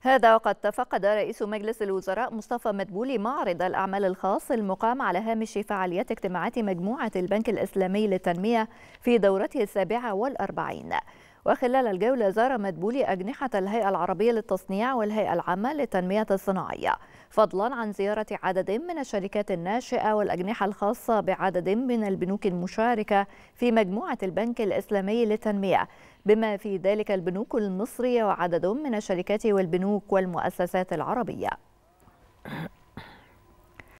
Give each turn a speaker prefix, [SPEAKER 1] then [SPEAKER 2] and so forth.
[SPEAKER 1] هذا وقد تفقد رئيس مجلس الوزراء مصطفى مدبولي معرض الأعمال الخاص المقام على هامش فعاليات اجتماعات مجموعة البنك الإسلامي للتنمية في دورته السابعة والأربعين وخلال الجولة زار مدبولي أجنحة الهيئة العربية للتصنيع والهيئة العامة للتنمية الصناعية فضلا عن زيارة عدد من الشركات الناشئة والأجنحة الخاصة بعدد من البنوك المشاركة في مجموعة البنك الإسلامي للتنمية بما في ذلك البنوك المصرية وعدد من الشركات والبنوك والمؤسسات العربية